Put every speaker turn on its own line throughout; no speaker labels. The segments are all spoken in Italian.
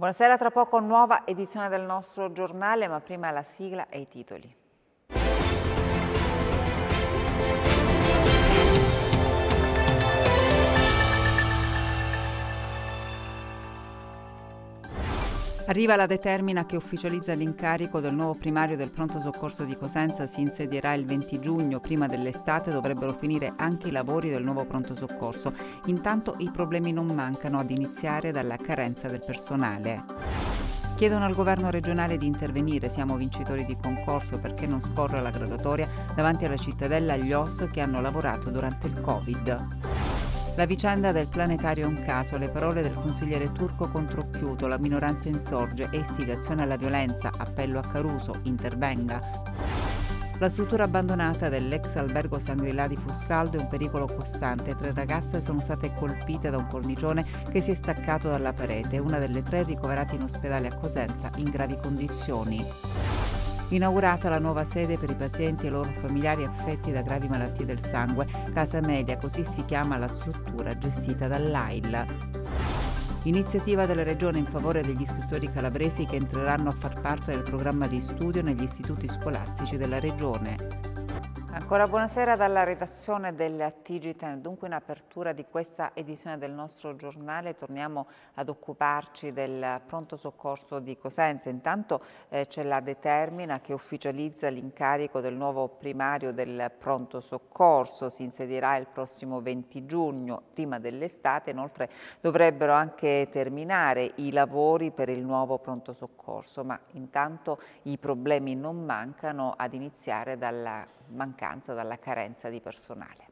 Buonasera, tra poco nuova edizione del nostro giornale, ma prima la sigla e i titoli. Arriva la determina che ufficializza l'incarico del nuovo primario del pronto soccorso di Cosenza, si insedierà il 20 giugno, prima dell'estate dovrebbero finire anche i lavori del nuovo pronto soccorso. Intanto i problemi non mancano, ad iniziare dalla carenza del personale. Chiedono al governo regionale di intervenire, siamo vincitori di concorso perché non scorre la graduatoria davanti alla cittadella agli OS che hanno lavorato durante il Covid. La vicenda del planetario è un caso, le parole del consigliere turco contro Chiuto, la minoranza insorge, istigazione alla violenza, appello a Caruso, intervenga. La struttura abbandonata dell'ex albergo Sangrilà di Fuscaldo è un pericolo costante. Tre ragazze sono state colpite da un cornicione che si è staccato dalla parete. Una delle tre è ricoverata in ospedale a Cosenza in gravi condizioni inaugurata la nuova sede per i pazienti e loro familiari affetti da gravi malattie del sangue, Casa Media, così si chiama la struttura gestita dall'AIL. Iniziativa della Regione in favore degli ispettori calabresi che entreranno a far parte del programma di studio negli istituti scolastici della Regione. Ancora buonasera dalla redazione del Tigitan. Dunque in apertura di questa edizione del nostro giornale torniamo ad occuparci del pronto soccorso di Cosenza. Intanto eh, c'è la determina che ufficializza l'incarico del nuovo primario del pronto soccorso. Si insedierà il prossimo 20 giugno, prima dell'estate. Inoltre dovrebbero anche terminare i lavori per il nuovo pronto soccorso. Ma intanto i problemi non mancano ad iniziare dalla mancanza, dalla carenza di personale.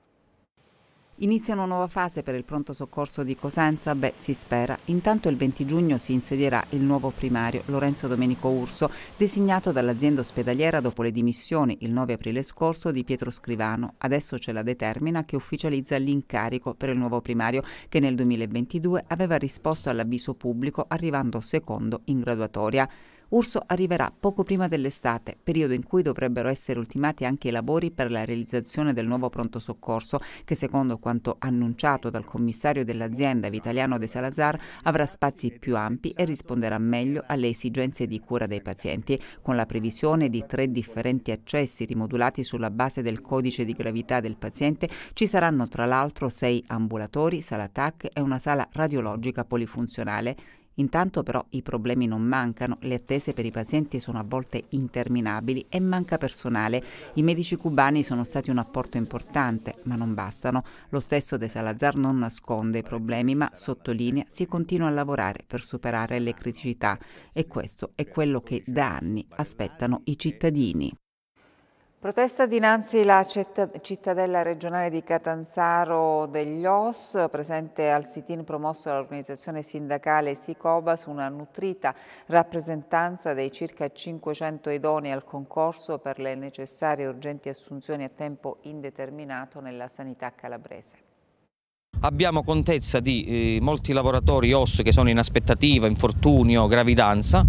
Inizia una nuova fase per il pronto soccorso di Cosenza? Beh, si spera. Intanto il 20 giugno si insedierà il nuovo primario, Lorenzo Domenico Urso, designato dall'azienda ospedaliera dopo le dimissioni il 9 aprile scorso di Pietro Scrivano. Adesso c'è la determina che ufficializza l'incarico per il nuovo primario, che nel 2022 aveva risposto all'avviso pubblico arrivando secondo in graduatoria. Urso arriverà poco prima dell'estate, periodo in cui dovrebbero essere ultimati anche i lavori per la realizzazione del nuovo pronto soccorso, che secondo quanto annunciato dal commissario dell'azienda Vitaliano De Salazar avrà spazi più ampi e risponderà meglio alle esigenze di cura dei pazienti, con la previsione di tre differenti accessi rimodulati sulla base del codice di gravità del paziente, ci saranno tra l'altro sei ambulatori, sala TAC e una sala radiologica polifunzionale. Intanto però i problemi non mancano, le attese per i pazienti sono a volte interminabili e manca personale. I medici cubani sono stati un apporto importante, ma non bastano. Lo stesso De Salazar non nasconde i problemi, ma sottolinea si continua a lavorare per superare le criticità e questo è quello che da anni aspettano i cittadini. Protesta dinanzi alla cittadella regionale di Catanzaro degli OS, presente al sit-in promosso dall'organizzazione sindacale SICOBA su una nutrita rappresentanza dei circa 500 idoni al concorso per le necessarie e urgenti assunzioni a tempo indeterminato nella sanità calabrese.
Abbiamo contezza di eh, molti lavoratori OS che sono in aspettativa, infortunio, gravidanza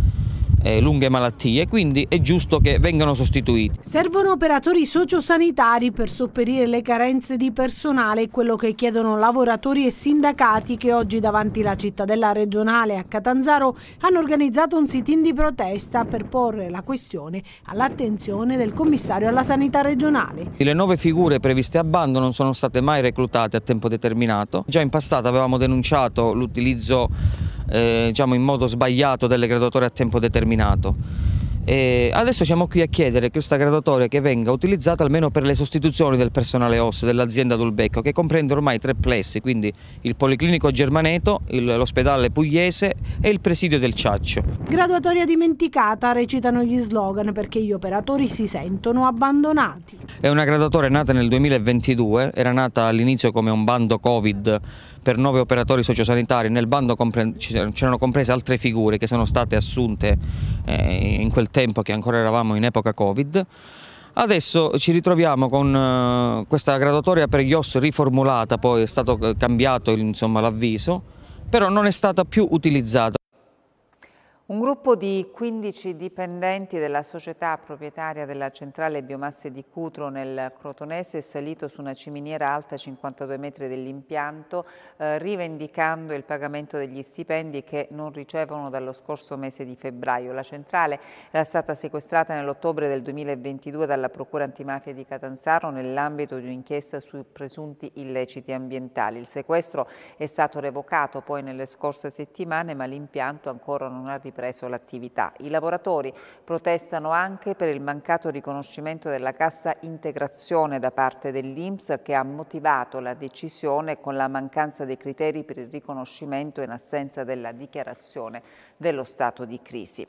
eh, lunghe malattie, quindi è giusto che vengano sostituiti.
Servono operatori sociosanitari per sopperire le carenze di personale, quello che chiedono lavoratori e sindacati che oggi davanti alla cittadella regionale a Catanzaro hanno organizzato un sit-in di protesta per porre la questione all'attenzione del commissario alla sanità regionale.
Le nuove figure previste a bando non sono state mai reclutate a tempo determinato. Già in passato avevamo denunciato l'utilizzo eh, diciamo in modo sbagliato delle graduatorie a tempo determinato. E adesso siamo qui a chiedere questa graduatoria che venga utilizzata almeno per le sostituzioni del personale osso dell'azienda Dulbecco che comprende ormai tre plessi, quindi il Policlinico Germaneto, l'ospedale Pugliese e il presidio del Ciaccio.
Graduatoria dimenticata, recitano gli slogan perché gli operatori si sentono abbandonati.
È una graduatoria nata nel 2022, era nata all'inizio come un bando Covid per nove operatori sociosanitari, nel bando c'erano comprese altre figure che sono state assunte eh, in quel tempo tempo che ancora eravamo in epoca Covid. Adesso ci ritroviamo con eh, questa graduatoria per gli IOS riformulata, poi è stato eh, cambiato l'avviso, però non è stata più utilizzata.
Un gruppo di 15 dipendenti della società proprietaria della centrale biomasse di Cutro nel Crotonese è salito su una ciminiera alta 52 metri dell'impianto eh, rivendicando il pagamento degli stipendi che non ricevono dallo scorso mese di febbraio. La centrale era stata sequestrata nell'ottobre del 2022 dalla Procura Antimafia di Catanzaro nell'ambito di un'inchiesta sui presunti illeciti ambientali. Il sequestro è stato revocato poi nelle scorse settimane ma l'impianto ancora non ha ripreso ripreso l'attività. I lavoratori protestano anche per il mancato riconoscimento della cassa integrazione da parte dell'Inps che ha motivato la decisione con la mancanza dei criteri per il riconoscimento in assenza della dichiarazione dello stato di crisi.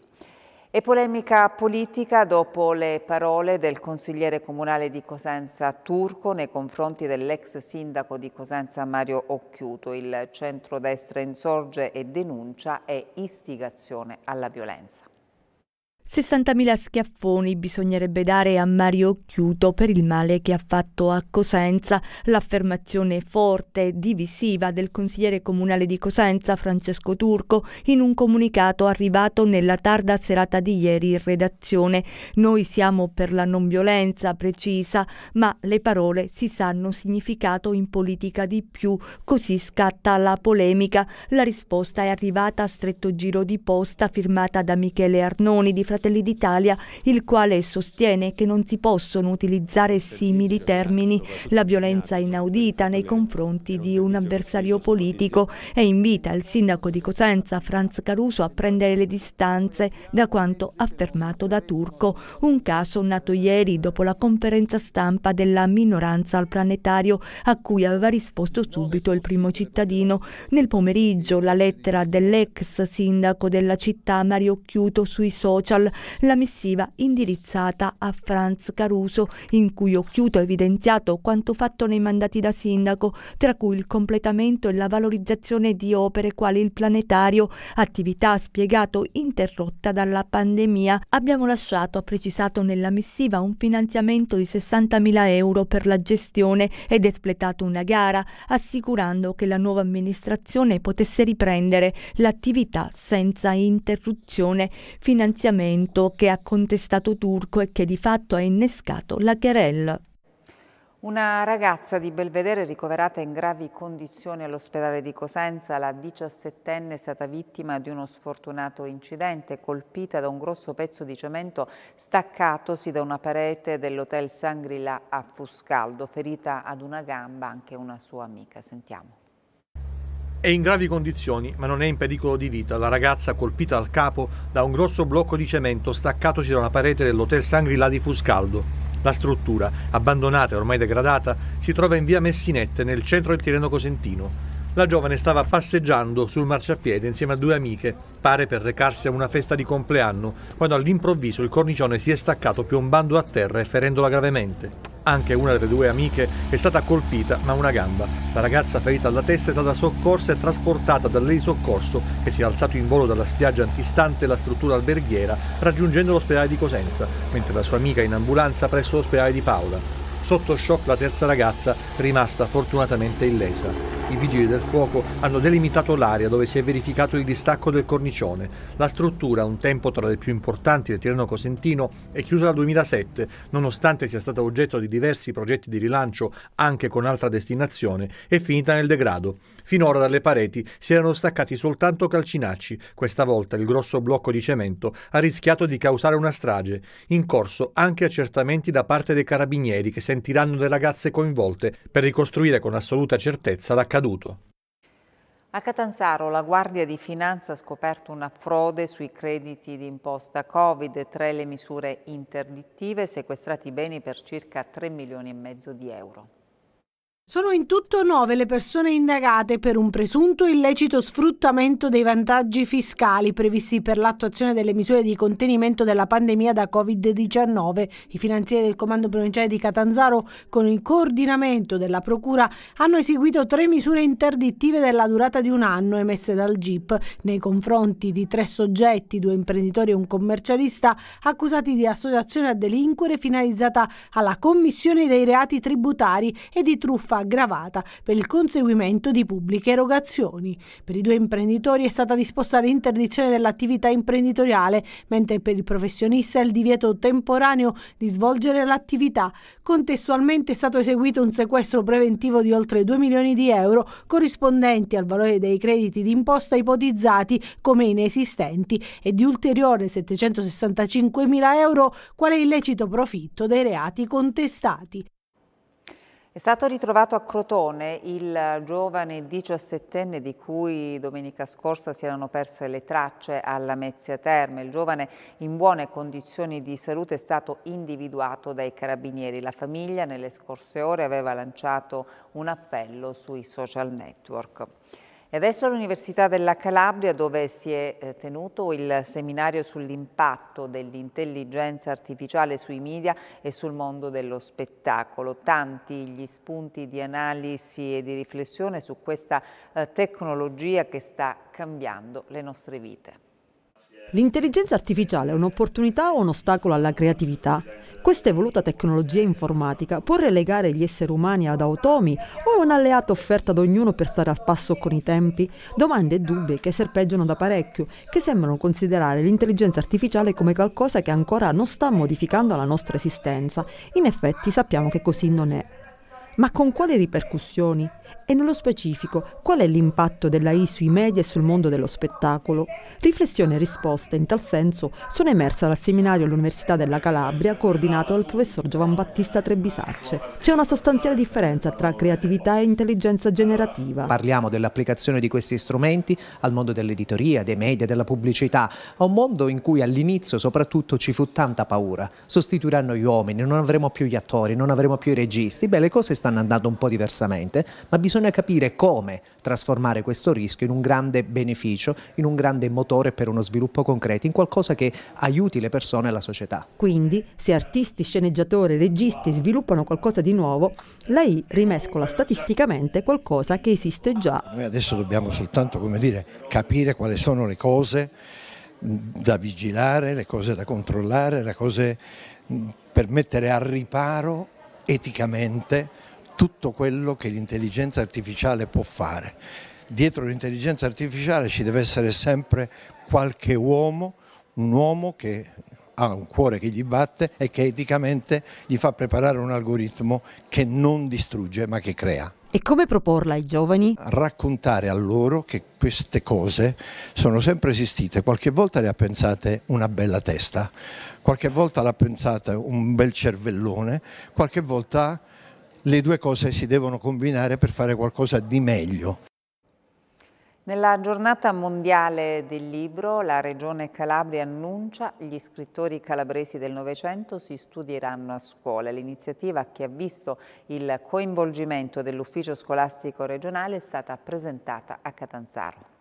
E polemica politica dopo le parole del consigliere comunale di Cosenza Turco nei confronti dell'ex sindaco di Cosenza Mario Occhiuto. Il centrodestra insorge e denuncia e istigazione alla violenza.
60.000 schiaffoni bisognerebbe dare a Mario Chiuto per il male che ha fatto a Cosenza. L'affermazione forte e divisiva del consigliere comunale di Cosenza, Francesco Turco, in un comunicato arrivato nella tarda serata di ieri in redazione. Noi siamo per la non violenza precisa, ma le parole si sanno significato in politica di più. Così scatta la polemica. La risposta è arrivata a stretto giro di posta firmata da Michele Arnoni di Francesco Fratelli d'Italia, il quale sostiene che non si possono utilizzare simili termini, la violenza inaudita nei confronti di un avversario politico e invita il sindaco di Cosenza, Franz Caruso, a prendere le distanze da quanto affermato da Turco, un caso nato ieri dopo la conferenza stampa della minoranza al planetario a cui aveva risposto subito il primo cittadino. Nel pomeriggio la lettera dell'ex sindaco della città Mario Chiuto sui social la missiva indirizzata a Franz Caruso, in cui Occhiuto ha evidenziato quanto fatto nei mandati da sindaco, tra cui il completamento e la valorizzazione di opere quali il planetario, attività spiegato interrotta dalla pandemia. Abbiamo lasciato, ha precisato nella missiva, un finanziamento di 60.000 euro per la gestione ed espletato una gara, assicurando che la nuova amministrazione potesse riprendere l'attività senza interruzione, finanziamento momento che ha contestato Turco e che di fatto ha innescato la querella.
Una ragazza di Belvedere ricoverata in gravi condizioni all'ospedale di Cosenza, la 17enne è stata vittima di uno sfortunato incidente, colpita da un grosso pezzo di cemento staccatosi da una parete dell'hotel Sangrila a Fuscaldo, ferita ad una gamba anche una sua amica. Sentiamo.
È in gravi condizioni, ma non è in pericolo di vita. La ragazza, colpita al capo da un grosso blocco di cemento staccatosi da una parete dell'hotel Sangrila di Fuscaldo. La struttura, abbandonata e ormai degradata, si trova in via Messinette, nel centro del Tirreno Cosentino. La giovane stava passeggiando sul marciapiede insieme a due amiche, pare per recarsi a una festa di compleanno, quando all'improvviso il cornicione si è staccato piombando a terra e ferendola gravemente. Anche una delle due amiche è stata colpita, ma una gamba. La ragazza ferita alla testa è stata soccorsa e trasportata soccorso, che si è alzato in volo dalla spiaggia antistante la struttura alberghiera, raggiungendo l'ospedale di Cosenza, mentre la sua amica è in ambulanza presso l'ospedale di Paola. Sotto shock la terza ragazza, rimasta fortunatamente illesa. I vigili del fuoco hanno delimitato l'area dove si è verificato il distacco del cornicione. La struttura, un tempo tra le più importanti del Tirreno Cosentino, è chiusa dal 2007, nonostante sia stata oggetto di diversi progetti di rilancio anche con altra destinazione, è finita nel degrado. Finora dalle pareti si erano staccati soltanto calcinacci. Questa volta il grosso blocco di cemento ha rischiato di causare una strage. In corso anche accertamenti da parte dei carabinieri che sentiranno le ragazze coinvolte per ricostruire con assoluta certezza l'accaduto.
A Catanzaro la Guardia di Finanza ha scoperto una frode sui crediti di imposta Covid, tre le misure interdittive, sequestrati beni per circa 3 milioni e mezzo di euro.
Sono in tutto nove le persone indagate per un presunto illecito sfruttamento dei vantaggi fiscali previsti per l'attuazione delle misure di contenimento della pandemia da Covid-19. I finanzieri del Comando Provinciale di Catanzaro, con il coordinamento della Procura, hanno eseguito tre misure interdittive della durata di un anno emesse dal GIP nei confronti di tre soggetti, due imprenditori e un commercialista, accusati di associazione a delinquere finalizzata alla commissione dei reati tributari e di truffa aggravata per il conseguimento di pubbliche erogazioni. Per i due imprenditori è stata disposta l'interdizione dell'attività imprenditoriale, mentre per il professionista il divieto temporaneo di svolgere l'attività. Contestualmente è stato eseguito un sequestro preventivo di oltre 2 milioni di euro corrispondenti al valore dei crediti d'imposta ipotizzati come inesistenti e di ulteriore 765 mila euro quale illecito profitto dei reati contestati.
È stato ritrovato a Crotone il giovane 17enne di cui domenica scorsa si erano perse le tracce alla Mezzia Terme. Il giovane in buone condizioni di salute è stato individuato dai carabinieri. La famiglia nelle scorse ore aveva lanciato un appello sui social network. E adesso all'Università della Calabria dove si è eh, tenuto il seminario sull'impatto dell'intelligenza artificiale sui media e sul mondo dello spettacolo. Tanti gli spunti di analisi e di riflessione su questa eh, tecnologia che sta cambiando le nostre vite.
L'intelligenza artificiale è un'opportunità o un ostacolo alla creatività? Questa evoluta tecnologia informatica può relegare gli esseri umani ad automi o è un'alleata offerta ad ognuno per stare al passo con i tempi? Domande e dubbi che serpeggiano da parecchio, che sembrano considerare l'intelligenza artificiale come qualcosa che ancora non sta modificando la nostra esistenza. In effetti sappiamo che così non è ma con quali ripercussioni? E nello specifico, qual è l'impatto della I sui media e sul mondo dello spettacolo? Riflessioni e risposte in tal senso sono emerse dal seminario all'Università della Calabria coordinato dal professor Giovan Battista Trebisacce. C'è una sostanziale differenza tra creatività e intelligenza generativa.
Parliamo dell'applicazione di questi strumenti al mondo dell'editoria, dei media, della pubblicità, a un mondo in cui all'inizio soprattutto ci fu tanta paura. Sostituiranno gli uomini, non avremo più gli attori, non avremo più i registi. Beh, le cose stanno andando un po' diversamente, ma bisogna capire come trasformare questo rischio in un grande beneficio, in un grande motore per uno sviluppo concreto, in qualcosa che aiuti le persone e la società.
Quindi, se artisti, sceneggiatori, registi sviluppano qualcosa di nuovo, lei rimescola statisticamente qualcosa che esiste già. Noi adesso dobbiamo soltanto, come dire, capire quali sono le cose
mm, da vigilare, le cose da controllare, le cose mm, per mettere al riparo eticamente tutto quello che l'intelligenza artificiale può fare. Dietro l'intelligenza artificiale ci deve essere sempre qualche uomo, un uomo che ha un cuore che gli batte e che eticamente gli fa preparare un algoritmo che non distrugge ma che crea.
E come proporla ai
giovani? Raccontare a loro che queste cose sono sempre esistite, qualche volta le ha pensate una bella testa, qualche volta l'ha pensata un bel cervellone, qualche volta le due cose si devono combinare per fare qualcosa di meglio.
Nella giornata mondiale del libro la Regione Calabria annuncia gli scrittori calabresi del Novecento si studieranno a scuola. L'iniziativa che ha visto il coinvolgimento dell'Ufficio Scolastico Regionale è stata presentata a Catanzaro.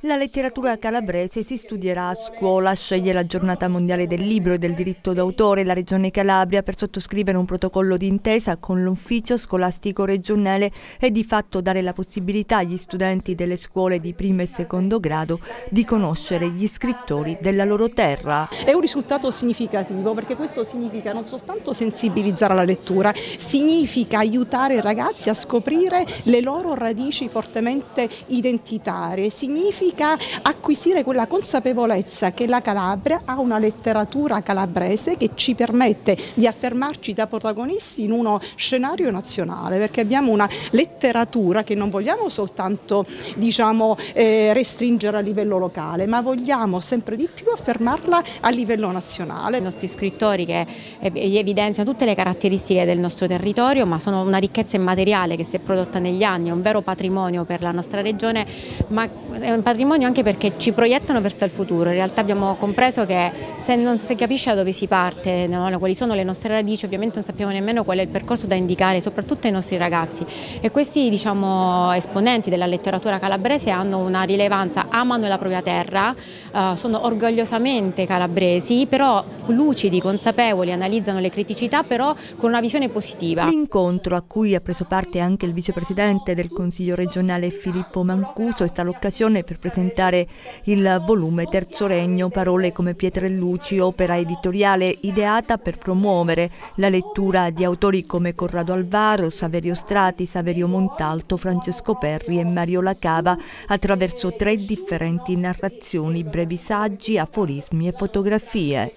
La letteratura calabrese si studierà a scuola, sceglie la giornata mondiale del libro e del diritto d'autore la Regione Calabria per sottoscrivere un protocollo d'intesa con l'ufficio scolastico regionale e di fatto dare la possibilità agli studenti delle scuole di primo e secondo grado di conoscere gli scrittori della loro terra. È
un risultato significativo perché questo significa non soltanto sensibilizzare alla lettura, significa aiutare i ragazzi a scoprire le loro radici fortemente identitarie significa acquisire quella consapevolezza che la Calabria ha una letteratura calabrese che ci permette di affermarci da protagonisti in uno scenario nazionale, perché abbiamo una letteratura che non vogliamo soltanto diciamo, eh, restringere a livello locale, ma vogliamo sempre di più affermarla a livello nazionale. I nostri scrittori che eh,
evidenziano tutte le caratteristiche del nostro territorio, ma sono una ricchezza immateriale che si è prodotta negli anni, è un vero patrimonio per la nostra regione, ma è un patrimonio anche perché ci proiettano verso il futuro, in realtà abbiamo compreso che se non si capisce da dove si parte, no, quali sono le nostre radici, ovviamente non sappiamo nemmeno qual è il percorso da indicare, soprattutto ai nostri ragazzi e questi diciamo, esponenti della letteratura calabrese hanno una rilevanza, amano la propria terra, eh, sono orgogliosamente calabresi, però lucidi, consapevoli, analizzano le
criticità però con una visione positiva. L'incontro a cui ha preso parte anche il vicepresidente del Consiglio regionale Filippo Mancuso è stato occasione per presentare il volume Terzo Regno, parole come pietre e luci, opera editoriale ideata per promuovere la lettura di autori come Corrado Alvaro, Saverio Strati, Saverio Montalto, Francesco Perri e Mario Lacava attraverso tre differenti narrazioni, brevi saggi, aforismi e fotografie.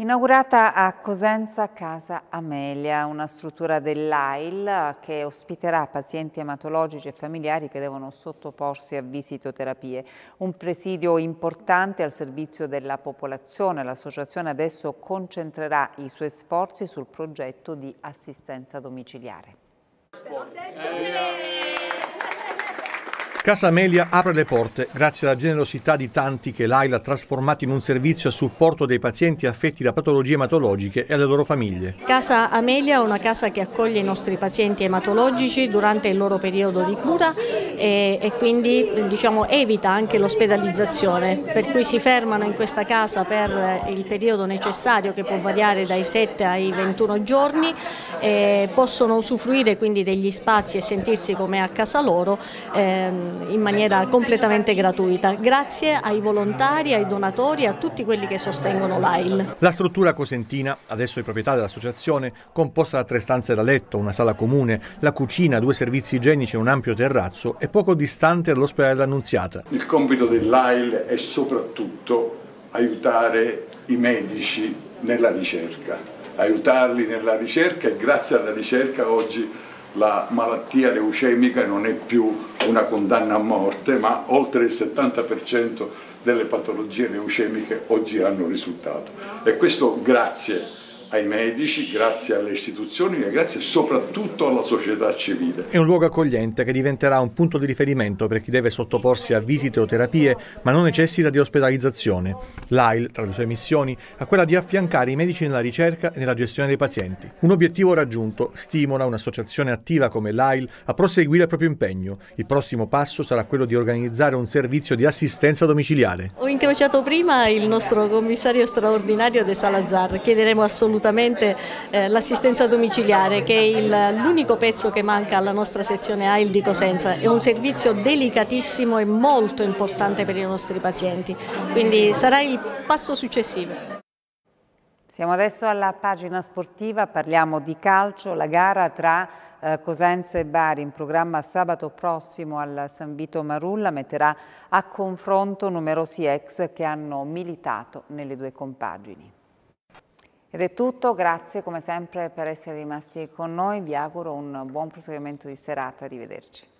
Inaugurata a Cosenza Casa Amelia, una struttura dell'AIL che ospiterà pazienti ematologici e familiari che devono sottoporsi a visitoterapie. Un presidio importante al servizio della popolazione. L'associazione adesso concentrerà i suoi sforzi sul progetto di assistenza domiciliare. Eh,
Casa Amelia apre le porte grazie alla generosità di tanti che l'AIL ha trasformato in un servizio a supporto dei pazienti affetti da patologie ematologiche
e alle loro famiglie. Casa Amelia è una casa che accoglie i nostri pazienti ematologici durante il loro periodo di cura e, e quindi diciamo, evita anche l'ospedalizzazione, per cui si fermano in questa casa per il periodo necessario che può variare dai 7 ai 21 giorni, eh, possono usufruire quindi degli spazi e sentirsi come a casa loro eh, in maniera completamente gratuita, grazie ai volontari, ai donatori, a tutti quelli che sostengono l'AIL.
La struttura cosentina adesso è proprietà dell'associazione, composta da tre stanze da letto, una sala comune, la cucina, due servizi igienici e un ampio terrazzo è poco distante dall'ospedale d'Annunziata. Il compito dell'AIL è soprattutto aiutare i medici nella ricerca, aiutarli nella ricerca e grazie alla ricerca oggi la malattia leucemica non è più una condanna a morte, ma oltre il 70% delle patologie leucemiche oggi hanno risultato. E questo grazie ai medici, grazie alle istituzioni e grazie soprattutto alla società civile. È un luogo accogliente che diventerà un punto di riferimento per chi deve sottoporsi a visite o terapie ma non necessita di ospedalizzazione. L'AIL, tra le sue missioni, ha quella di affiancare i medici nella ricerca e nella gestione dei pazienti. Un obiettivo raggiunto stimola un'associazione attiva come l'AIL a proseguire il proprio impegno. Il prossimo passo sarà quello di organizzare un servizio di assistenza domiciliare.
Ho incrociato prima il nostro commissario straordinario De Salazar, chiederemo assolutamente assolutamente eh, l'assistenza domiciliare che è l'unico pezzo che manca alla nostra sezione AIL di Cosenza, è un servizio delicatissimo e molto importante per i nostri pazienti, quindi sarà il passo successivo.
Siamo adesso alla pagina sportiva, parliamo di calcio, la gara tra eh, Cosenza e Bari in programma sabato prossimo al San Vito Marulla metterà a confronto numerosi ex che hanno militato nelle due compagini. Ed è tutto, grazie come sempre per essere rimasti con noi, vi auguro un buon proseguimento di serata, arrivederci.